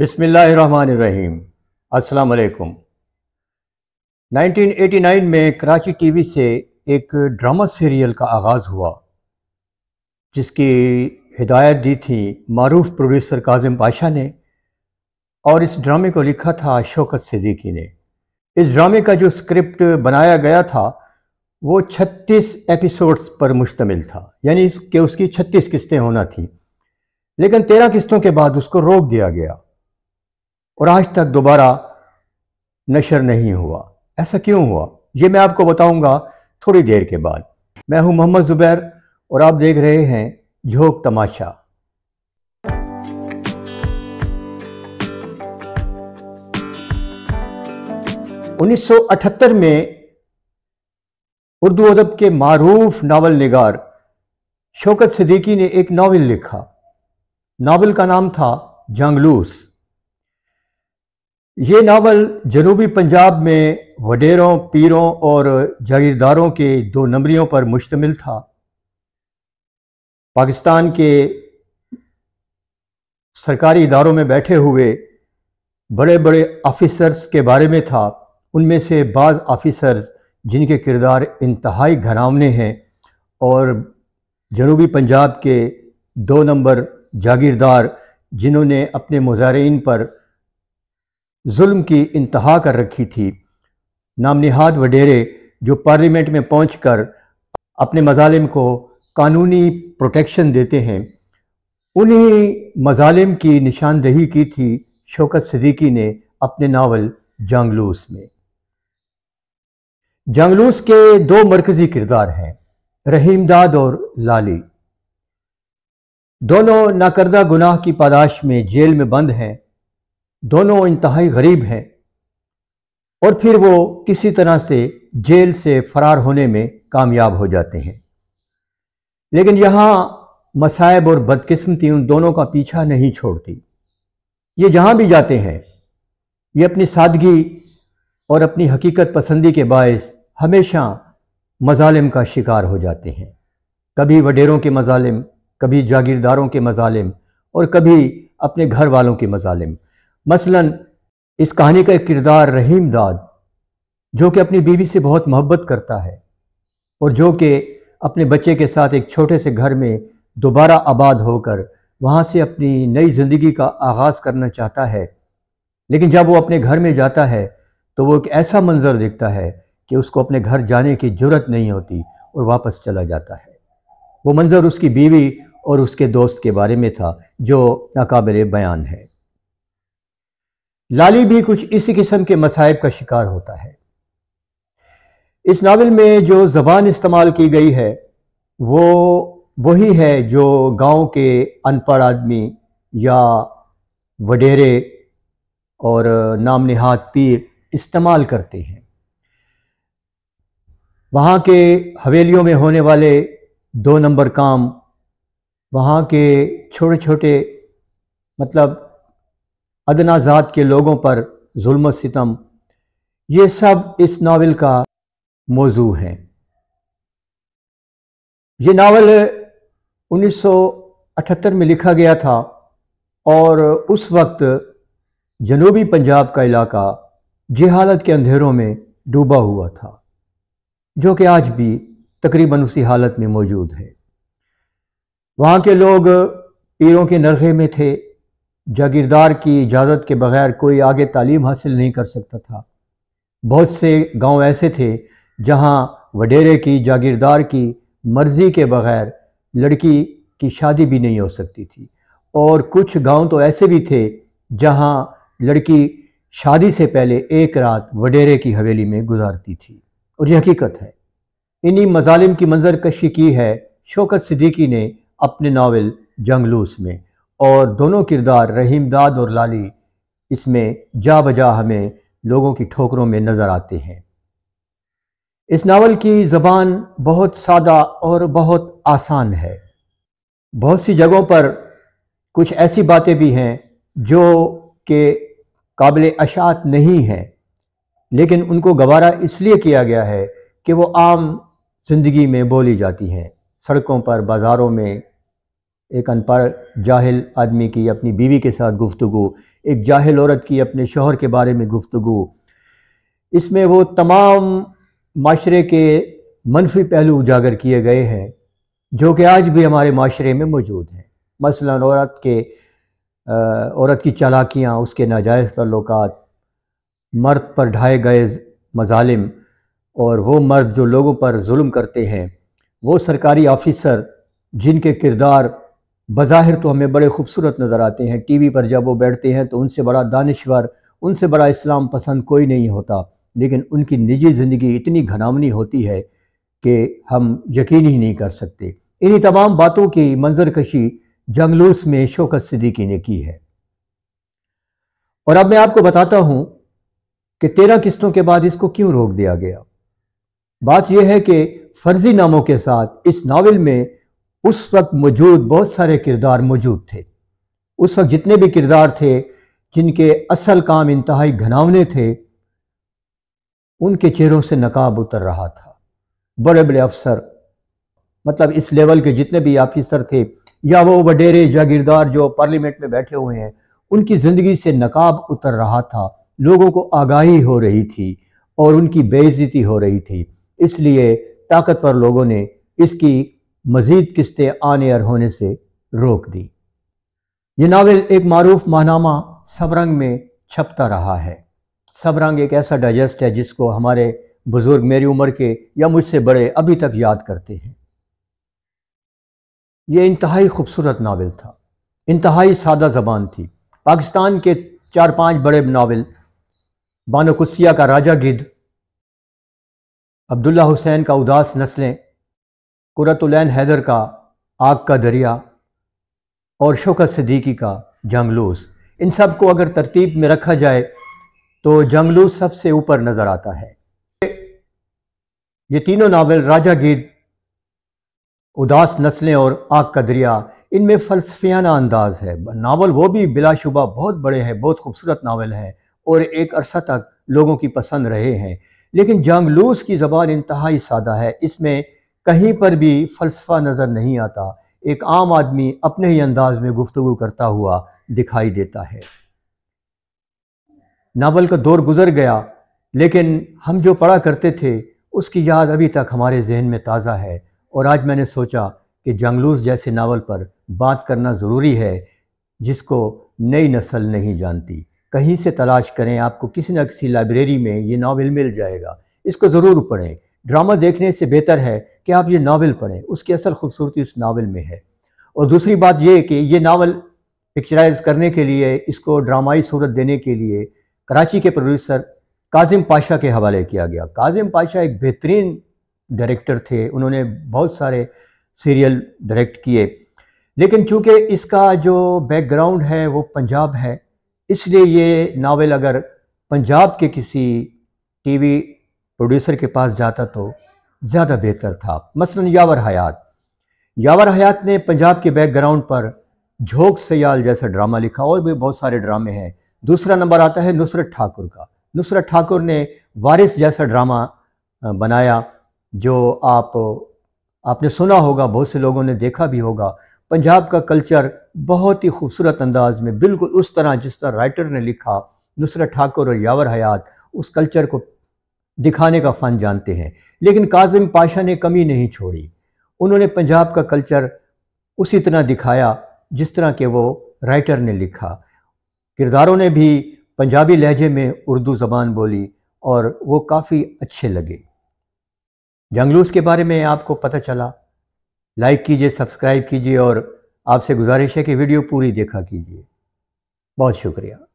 बिसमीम् अस्सलाम वालेकुम 1989 में कराची टीवी से एक ड्रामा सीरियल का आगाज़ हुआ जिसकी हिदायत दी थी मरूफ प्रोड्यूसर काजिम पाशा ने और इस ड्रामे को लिखा था शौकत सिद्दीकी ने इस ड्रामे का जो स्क्रिप्ट बनाया गया था वो 36 एपिसोड्स पर मुश्तमिल था यानी कि उसकी 36 किस्तें होना थी लेकिन 13 किस्तों के बाद उसको रोक दिया गया और आज तक दोबारा नशर नहीं हुआ ऐसा क्यों हुआ ये मैं आपको बताऊंगा थोड़ी देर के बाद मैं हूं मोहम्मद जुबैर और आप देख रहे हैं झोंक तमाशा उन्नीस में उर्दू अदब के मरूफ नावल निगार शौकत सिद्दीकी ने एक नावल लिखा नावल का नाम था जंगलूस ये नावल जनूबी पंजाब में वडेरों पीरों और जागीरदारों के दो नंबरियों पर मुश्तमिल था पाकिस्तान के सरकारी इदारों में बैठे हुए बड़े बड़े ऑफिसर्स के बारे में था उनमें से बाज़ ऑफिसर्स जिनके किरदार इंतहाई घरावने हैं और जनूबी पंजाब के दो नंबर जागीरदार जिन्होंने अपने मुजाहरीन पर जुल्म की इंतहा कर रखी थी नामनिहाद वडेरे जो पार्लियामेंट में कर अपने मजालिम को कानूनी प्रोटेक्शन देते हैं उन्हीं मजालिम की निशानदही की थी शौकत सदीकी ने अपने नावल जंगलूस में जंगलूस के दो मरकज़ी किरदार हैं रहीमदाद और लाली दोनों नाकर्दा गुनाह की पादाश में जेल में बंद हैं दोनों इंतहाई गरीब हैं और फिर वो किसी तरह से जेल से फरार होने में कामयाब हो जाते हैं लेकिन यहाँ मसायब और बदकिस्मती उन दोनों का पीछा नहीं छोड़ती ये जहाँ भी जाते हैं ये अपनी सादगी और अपनी हकीकत पसंदी के बायस हमेशा मजालिम का शिकार हो जाते हैं कभी वडेरों के मजालिम कभी जागीरदारों के मजालिम और कभी अपने घर वालों के मजालिम मसलन इस कहानी का एक किरदार रहीम दाद जो कि अपनी बीवी से बहुत मोहब्बत करता है और जो कि अपने बच्चे के साथ एक छोटे से घर में दोबारा आबाद होकर वहाँ से अपनी नई ज़िंदगी का आगाज़ करना चाहता है लेकिन जब वो अपने घर में जाता है तो वो एक ऐसा मंज़र दिखता है कि उसको अपने घर जाने की जरूरत नहीं होती और वापस चला जाता है वो मंज़र उसकी बीवी और उसके दोस्त के बारे में था जो नाकबिल बयान है लाली भी कुछ इसी किस्म के मसाइब का शिकार होता है इस नावल में जो ज़बान इस्तेमाल की गई है वो वही है जो गांव के अनपढ़ आदमी या वडेरे और नाम नहाद पीर इस्तेमाल करते हैं वहाँ के हवेलियों में होने वाले दो नंबर काम वहाँ के छोटे छोटे मतलब अदनाजात के लोगों पर जुल्म सितम ये सब इस नावल का मौजू है ये नावल 1978 में लिखा गया था और उस वक्त जनूबी पंजाब का इलाका जिहालत के अंधेरों में डूबा हुआ था जो कि आज भी तकरीबन उसी हालत में मौजूद है वहाँ के लोग पीरों के नरहे में थे जागीरदार की इजाज़त के बगैर कोई आगे तालीम हासिल नहीं कर सकता था बहुत से गांव ऐसे थे जहां वडेरे की जागीरदार की मर्ज़ी के बगैर लड़की की शादी भी नहीं हो सकती थी और कुछ गांव तो ऐसे भी थे जहां लड़की शादी से पहले एक रात वडेरे की हवेली में गुजारती थी और यह हकीकत है इन्हीं मजालिम की मंजरकशी की है शौकत सिद्दीकी ने अपने नावल जंगलूस में और दोनों किरदार रहीम दाद और लाली इसमें जा बजा हमें लोगों की ठोकरों में नज़र आते हैं इस नावल की ज़बान बहुत सादा और बहुत आसान है बहुत सी जगहों पर कुछ ऐसी बातें भी हैं जो के काबिल अशात नहीं हैं लेकिन उनको गवारा इसलिए किया गया है कि वो आम ज़िंदगी में बोली जाती हैं सड़कों पर बाज़ारों में एक अनपढ़ जाहिल आदमी की अपनी बीवी के साथ गुफ्तु एक जाहिल औरत की अपने शोहर के बारे में गुफ्तु इसमें वो तमाम माशरे के मनफी पहलू उजागर किए गए हैं जो कि आज भी हमारे माशरे में मौजूद हैं मसला औरत के औरत की चालाकियाँ उसके नाजायज़ तल्लक मर्द पर ढाए गए मजालिम और वो मर्द जो लोगों पर जुल्म करते हैं वो सरकारी ऑफिसर जिनके किरदार बज़ाहिर तो हमें बड़े खूबसूरत नज़र आते हैं टीवी पर जब वो बैठते हैं तो उनसे बड़ा दानश्वर उनसे बड़ा इस्लाम पसंद कोई नहीं होता लेकिन उनकी निजी ज़िंदगी इतनी घनामनी होती है कि हम यकीन ही नहीं कर सकते इन्हीं तमाम बातों की मंजर कशी जंगलूस में शोकत सिद्दीकी ने की है और अब मैं आपको बताता हूं कि तेरह किस्तों के बाद इसको क्यों रोक दिया गया बात यह है कि फर्जी नामों के साथ इस नावल में उस वक्त मौजूद बहुत सारे किरदार मौजूद थे उस वक्त जितने भी किरदार थे जिनके असल काम इंतहाई घनावने थे उनके चेहरों से नकाब उतर रहा था बड़े बड़े अफसर मतलब इस लेवल के जितने भी ऑफिसर थे या वो वडेरे जागीरदार जो पार्लियामेंट में बैठे हुए हैं उनकी ज़िंदगी से नकाब उतर रहा था लोगों को आगाही हो रही थी और उनकी बेइज्जती हो रही थी इसलिए ताकतवर लोगों ने इसकी मज़ीद किस्तें आने और होने से रोक दी ये नावल एक मरूफ माहनामा सबरंग में छपता रहा है सबरंग एक ऐसा डाइजेस्ट है जिसको हमारे बुज़ुर्ग मेरी उम्र के या मुझसे बड़े अभी तक याद करते हैं यह इंतहाई खूबसूरत नावल था इंतहाई सादा ज़बान थी पाकिस्तान के चार पांच बड़े नावल बानो कुसिया का राजा गिद अब्दुल्ला हुसैन का उदास नस्लें कुरतुलैन हैदर का आग का दरिया और शोकत सदीकी का जंगलूस इन सब को अगर तरतीब में रखा जाए तो जंगलूस सबसे ऊपर नज़र आता है ये तीनों नावल राजा गीत उदास नस्लें और आग का दरिया इनमें फ़लसफियाना अंदाज है नावल वो भी बिलाशुबा बहुत बड़े हैं बहुत खूबसूरत नावल हैं और एक अरसा तक लोगों की पसंद रहे हैं लेकिन जंगलूस की ज़बान इंतहाई सादा है इसमें कहीं पर भी फलसफा नज़र नहीं आता एक आम आदमी अपने ही अंदाज में गुफ्तु करता हुआ दिखाई देता है नावल का दौर गुजर गया लेकिन हम जो पढ़ा करते थे उसकी याद अभी तक हमारे जहन में ताज़ा है और आज मैंने सोचा कि जंगलूस जैसे नावल पर बात करना ज़रूरी है जिसको नई नस्ल नहीं जानती कहीं से तलाश करें आपको किसी न किसी लाइब्रेरी में ये नावल मिल जाएगा इसको ज़रूर पढ़ें ड्रामा देखने से बेहतर है कि आप ये नावल पढ़ें उसकी असल खूबसूरती उस नावल में है और दूसरी बात यह कि ये नावल पिक्चराइज करने के लिए इसको ड्रामाई सूरत देने के लिए कराची के प्रोड्यूसर काजिम पाशा के हवाले किया गया काजिम पाशा एक बेहतरीन डायरेक्टर थे उन्होंने बहुत सारे सीरियल डायरेक्ट किए लेकिन चूँकि इसका जो बैकग्राउंड है वो पंजाब है इसलिए ये नावल अगर पंजाब के किसी टीवी प्रोड्यूसर के पास जाता तो ज़्यादा बेहतर था मसलन यावर हयात यावर हयात ने पंजाब के बैकग्राउंड पर झोंक सयाल जैसा ड्रामा लिखा और भी बहुत सारे ड्रामे हैं दूसरा नंबर आता है नुसरत ठाकुर का नुसरत ठाकुर ने वारिस जैसा ड्रामा बनाया जो आप आपने सुना होगा बहुत से लोगों ने देखा भी होगा पंजाब का कल्चर बहुत ही खूबसूरत अंदाज में बिल्कुल उस तरह जिस तरह राइटर ने लिखा नुसरत ठाकुर और यावर हयात उस कल्चर को दिखाने का फ़न जानते हैं लेकिन काजिम पाशा ने कमी नहीं छोड़ी उन्होंने पंजाब का कल्चर उसी तरह दिखाया जिस तरह के वो राइटर ने लिखा किरदारों ने भी पंजाबी लहजे में उर्दू ज़बान बोली और वो काफ़ी अच्छे लगे जंगलूस के बारे में आपको पता चला लाइक कीजिए सब्सक्राइब कीजिए और आपसे गुजारिश है कि वीडियो पूरी देखा कीजिए बहुत शुक्रिया